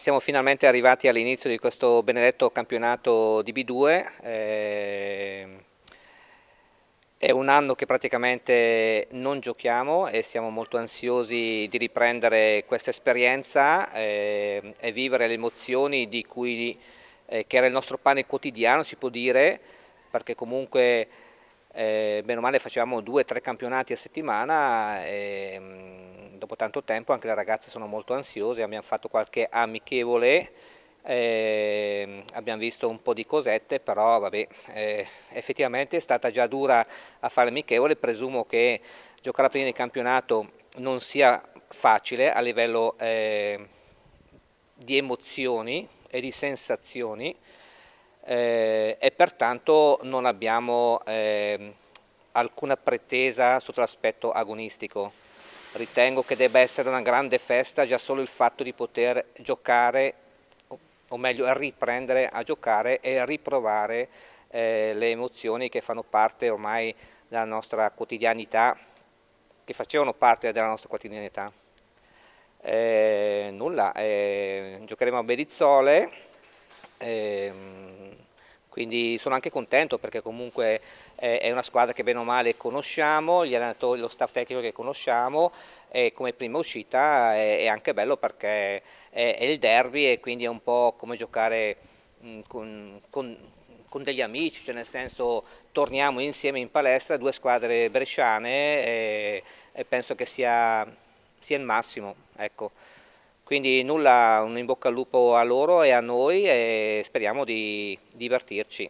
siamo finalmente arrivati all'inizio di questo benedetto campionato di B2. Eh, è un anno che praticamente non giochiamo e siamo molto ansiosi di riprendere questa esperienza eh, e vivere le emozioni di cui, eh, che era il nostro pane quotidiano, si può dire, perché comunque eh, bene o male facevamo due o tre campionati a settimana. E, ehm, tanto tempo, anche le ragazze sono molto ansiose, abbiamo fatto qualche amichevole, eh, abbiamo visto un po' di cosette, però vabbè, eh, effettivamente è stata già dura a fare amichevole, presumo che giocare a prima di campionato non sia facile a livello eh, di emozioni e di sensazioni eh, e pertanto non abbiamo ehm, alcuna pretesa sotto l'aspetto agonistico. Ritengo che debba essere una grande festa già solo il fatto di poter giocare, o meglio riprendere a giocare e riprovare eh, le emozioni che fanno parte ormai della nostra quotidianità, che facevano parte della nostra quotidianità. Eh, nulla, eh, giocheremo a Berizzole. Ehm, quindi sono anche contento perché comunque eh, è una squadra che bene o male conosciamo, gli allenatori, lo staff tecnico che conosciamo e come prima uscita è, anche bello perché è, il derby e quindi è un po' come giocare mm, con, con, con degli amici, cioè nel senso torniamo insieme in palestra, due squadre bresciane e, e penso che sia, sia il massimo. Ecco. Quindi nulla, un in bocca al lupo a loro e a noi e speriamo di divertirci.